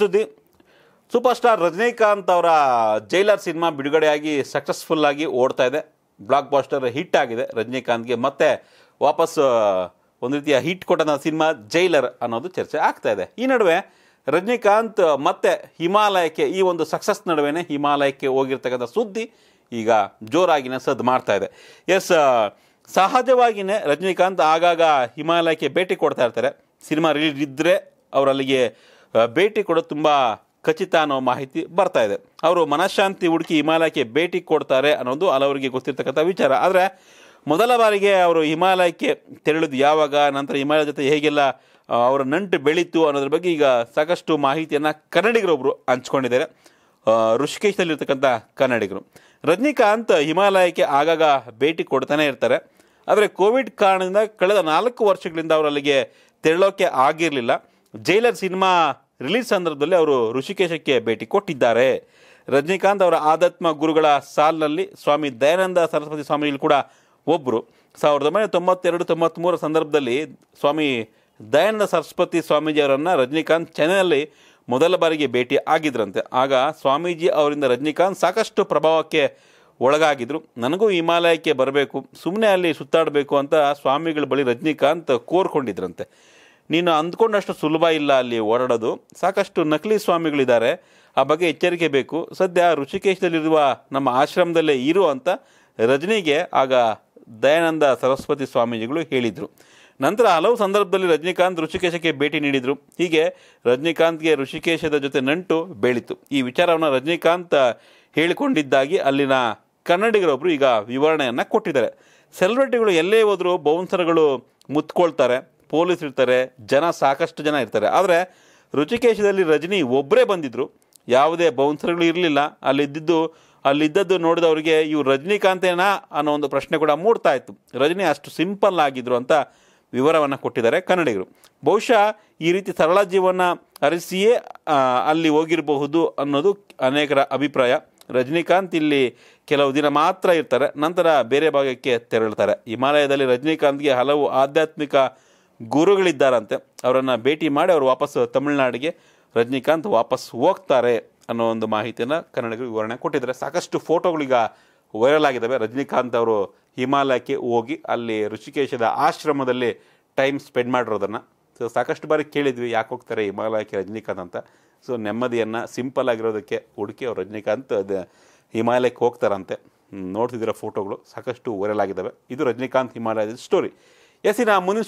ಸುದ್ದಿ super star Rajinikanth ಅವರ jailer cinema ಬಿಡುಗಡೆಯಾಗಿ ಸಕ್ಸಸ್ಫುಲ್ ಆಗಿ ಓಡ್ತಾ ಇದೆ ಬ್ಲಾಕ್ ಬಾಸ್ಟರ್ ಹಿಟ್ ಆಗಿದೆ ರಜನಿಕಾಂತ್ಗೆ ಮತ್ತೆ ವಾಪಸ್ ಒಂದು ರೀತಿಯ ಹಿಟ್ ಕೊಟ್ಟಂಥ ಸಿನಿಮಾ ಜೈಲರ್ ಅನ್ನೋದು ಚರ್ಚೆ ಆಗ್ತಾ ಇದೆ ಈ ನಡುವೆ ರಜನಿಕಾಂತ್ ಮತ್ತೆ ಹಿಮಾಲಯಕ್ಕೆ ಈ ಒಂದು ಸಕ್ಸಸ್ ನಡುವೆ ಹಿಮಾಲಯಕ್ಕೆ ಹೋಗಿರ್ತಕ್ಕಂಥ ಸುದ್ದಿ ಈಗ ಜೋರಾಗಿನೇ ಸದ್ದು ಮಾಡ್ತಾ ಇದೆ ಎಸ್ ಸಹಜವಾಗಿಯೇ ರಜನಿಕಾಂತ್ ಆಗಾಗ ಹಿಮಾಲಯಕ್ಕೆ ಭೇಟಿ ಕೊಡ್ತಾ ಇರ್ತಾರೆ ಸಿನಿಮಾ ರಿಲೀಸ್ ಇದ್ದರೆ ಅವರಲ್ಲಿಗೆ ಭೇಟಿ ಕೊಡೋದು ತುಂಬ ಖಚಿತ ಅನ್ನೋ ಮಾಹಿತಿ ಬರ್ತಾ ಇದೆ ಅವರು ಮನಃಶಾಂತಿ ಹುಡುಕಿ ಹಿಮಾಲಯಕ್ಕೆ ಭೇಟಿ ಕೊಡ್ತಾರೆ ಅನ್ನೋದು ಹಲವರಿಗೆ ಗೊತ್ತಿರ್ತಕ್ಕಂಥ ವಿಚಾರ ಆದರೆ ಮೊದಲ ಬಾರಿಗೆ ಅವರು ಹಿಮಾಲಯಕ್ಕೆ ತೆರಳೋದು ಯಾವಾಗ ನಂತರ ಹಿಮಾಲಯ ಜೊತೆ ಹೇಗೆಲ್ಲ ಅವರ ನಂಟು ಬೆಳೀತು ಅನ್ನೋದ್ರ ಬಗ್ಗೆ ಈಗ ಸಾಕಷ್ಟು ಮಾಹಿತಿಯನ್ನು ಕನ್ನಡಿಗರೊಬ್ಬರು ಹಂಚ್ಕೊಂಡಿದ್ದಾರೆ ಋಷಿಕೇಶದಲ್ಲಿರ್ತಕ್ಕಂಥ ಕನ್ನಡಿಗರು ರಜನಿಕಾಂತ್ ಹಿಮಾಲಯಕ್ಕೆ ಆಗಾಗ ಭೇಟಿ ಕೊಡ್ತಾನೆ ಇರ್ತಾರೆ ಆದರೆ ಕೋವಿಡ್ ಕಾರಣದಿಂದ ಕಳೆದ ನಾಲ್ಕು ವರ್ಷಗಳಿಂದ ಅವರು ಅಲ್ಲಿಗೆ ತೆರಳೋಕೆ ಆಗಿರಲಿಲ್ಲ ಜೈಲರ್ ಸಿನಿಮಾ ರಿಲೀಸ್ ಸಂದರ್ಭದಲ್ಲಿ ಅವರು ಋಷಿಕೇಶಕ್ಕೆ ಭೇಟಿ ಕೊಟ್ಟಿದ್ದಾರೆ ರಜನಿಕಾಂತ್ ಅವರ ಆಧ್ಯಾತ್ಮ ಗುರುಗಳ ಸಾಲಿನಲ್ಲಿ ಸ್ವಾಮಿ ದಯಾನಂದ ಸರಸ್ವತಿ ಸ್ವಾಮಿಗಳು ಕೂಡ ಒಬ್ಬರು ಸಾವಿರದ ಒಂಬೈನೂರ ತೊಂಬತ್ತೆರಡು ತೊಂಬತ್ತ್ಮೂರ ಸಂದರ್ಭದಲ್ಲಿ ಸ್ವಾಮಿ ದಯಾನಂದ ಸರಸ್ವತಿ ಸ್ವಾಮೀಜಿ ಅವರನ್ನು ರಜನಿಕಾಂತ್ ಚೆನ್ನೈನಲ್ಲಿ ಮೊದಲ ಬಾರಿಗೆ ಭೇಟಿ ಆಗಿದ್ರಂತೆ ಆಗ ಸ್ವಾಮೀಜಿ ಅವರಿಂದ ರಜನಿಕಾಂತ್ ಸಾಕಷ್ಟು ಪ್ರಭಾವಕ್ಕೆ ಒಳಗಾಗಿದ್ದರು ನನಗೂ ಹಿಮಾಲಯಕ್ಕೆ ಬರಬೇಕು ಸುಮ್ಮನೆ ಅಲ್ಲಿ ಸುತ್ತಾಡಬೇಕು ಅಂತ ಸ್ವಾಮಿಗಳ ಬಳಿ ರಜನಿಕಾಂತ್ ಕೋರ್ಕೊಂಡಿದ್ರಂತೆ ನೀನು ಅಂದ್ಕೊಂಡಷ್ಟು ಸುಲಭ ಇಲ್ಲ ಅಲ್ಲಿ ಓಡಾಡೋದು ಸಾಕಷ್ಟು ನಕಲಿ ಸ್ವಾಮಿಗಳಿದ್ದಾರೆ ಆ ಬಗ್ಗೆ ಎಚ್ಚರಿಕೆ ಬೇಕು ಸದ್ಯ ಋಷಿಕೇಶದಲ್ಲಿರುವ ನಮ್ಮ ಆಶ್ರಮದಲ್ಲೇ ಇರು ಅಂತ ರಜನಿಗೆ ಆಗ ದಯಾನಂದ ಸರಸ್ವತಿ ಸ್ವಾಮೀಜಿಗಳು ಹೇಳಿದರು ನಂತರ ಹಲವು ಸಂದರ್ಭದಲ್ಲಿ ರಜನಿಕಾಂತ್ ಋಷಿಕೇಶಕ್ಕೆ ಭೇಟಿ ನೀಡಿದರು ಹೀಗೆ ರಜನಿಕಾಂತ್ಗೆ ಋಷಿಕೇಶದ ಜೊತೆ ನಂಟು ಬೆಳೀತು ಈ ವಿಚಾರವನ್ನು ರಜನಿಕಾಂತ್ ಹೇಳಿಕೊಂಡಿದ್ದಾಗಿ ಅಲ್ಲಿನ ಕನ್ನಡಿಗರೊಬ್ಬರು ಈಗ ವಿವರಣೆಯನ್ನು ಕೊಟ್ಟಿದ್ದಾರೆ ಸೆಲೆಬ್ರಿಟಿಗಳು ಎಲ್ಲೇ ಹೋದರೂ ಬೌನ್ಸರ್ಗಳು ಮುತ್ಕೊಳ್ತಾರೆ ಪೊಲೀಸ್ ಇರ್ತಾರೆ ಜನ ಸಾಕಷ್ಟು ಜನ ಇರ್ತಾರೆ ಆದರೆ ರುಚಿಕೇಶದಲ್ಲಿ ರಜನಿ ಒಬ್ಬರೇ ಬಂದಿದ್ದರು ಯಾವುದೇ ಬೌನ್ಸರ್ಗಳು ಇರಲಿಲ್ಲ ಅಲ್ಲಿದ್ದಿದ್ದು ಅಲ್ಲಿದ್ದದ್ದು ನೋಡಿದವರಿಗೆ ಇವು ರಜನಿಕಾಂತೇನಾ ಅನ್ನೋ ಒಂದು ಪ್ರಶ್ನೆ ಕೂಡ ಮೂಡ್ತಾ ಇತ್ತು ರಜನಿ ಅಷ್ಟು ಸಿಂಪಲ್ ಆಗಿದ್ದರು ಅಂತ ವಿವರವನ್ನು ಕೊಟ್ಟಿದ್ದಾರೆ ಕನ್ನಡಿಗರು ಬಹುಶಃ ಈ ರೀತಿ ಸರಳ ಜೀವನ ಅರಿಸಿಯೇ ಅಲ್ಲಿ ಹೋಗಿರಬಹುದು ಅನ್ನೋದು ಅನೇಕರ ಅಭಿಪ್ರಾಯ ರಜನಿಕಾಂತ್ ಇಲ್ಲಿ ಕೆಲವು ದಿನ ಮಾತ್ರ ಇರ್ತಾರೆ ನಂತರ ಬೇರೆ ಭಾಗಕ್ಕೆ ತೆರಳುತ್ತಾರೆ ಹಿಮಾಲಯದಲ್ಲಿ ರಜನಿಕಾಂತ್ಗೆ ಹಲವು ಆಧ್ಯಾತ್ಮಿಕ ಗುರುಗಳಿದ್ದಾರಂತೆ ಅವರನ್ನು ಭೇಟಿ ಮಾಡಿ ಅವರು ವಾಪಸ್ಸು ತಮಿಳುನಾಡಿಗೆ ರಜನಿಕಾಂತ್ ವಾಪಸ್ ಹೋಗ್ತಾರೆ ಅನ್ನೋ ಒಂದು ಮಾಹಿತಿಯನ್ನು ಕನ್ನಡಿಗರು ವಿವರಣೆ ಕೊಟ್ಟಿದ್ದಾರೆ ಸಾಕಷ್ಟು ಫೋಟೋಗಳೀಗ ವೈರಲ್ ಆಗಿದ್ದಾವೆ ರಜನಿಕಾಂತ್ ಅವರು ಹಿಮಾಲಯಕ್ಕೆ ಹೋಗಿ ಅಲ್ಲಿ ಋಷಿಕೇಶದ ಆಶ್ರಮದಲ್ಲಿ ಟೈಮ್ ಸ್ಪೆಂಡ್ ಮಾಡಿರೋದನ್ನು ಸೊ ಸಾಕಷ್ಟು ಬಾರಿ ಕೇಳಿದ್ವಿ ಯಾಕೆ ಹೋಗ್ತಾರೆ ಹಿಮಾಲಯಕ್ಕೆ ರಜನಿಕಾಂತ್ ಅಂತ ಸೊ ನೆಮ್ಮದಿಯನ್ನು ಸಿಂಪಲ್ ಆಗಿರೋದಕ್ಕೆ ಹುಡುಕಿ ಅವರು ರಜನಿಕಾಂತ್ ಅದು ಹಿಮಾಲಯಕ್ಕೆ ಹೋಗ್ತಾರಂತೆ ನೋಡ್ತಿದ್ದೀರ ಫೋಟೋಗಳು ಸಾಕಷ್ಟು ವೈರಲ್ ಆಗಿದ್ದಾವೆ ಇದು ರಜನಿಕಾಂತ್ ಹಿಮಾಲಯದ ಸ್ಟೋರಿ ಎಸ್ ಇನ್ನು ಮುಂದಿನ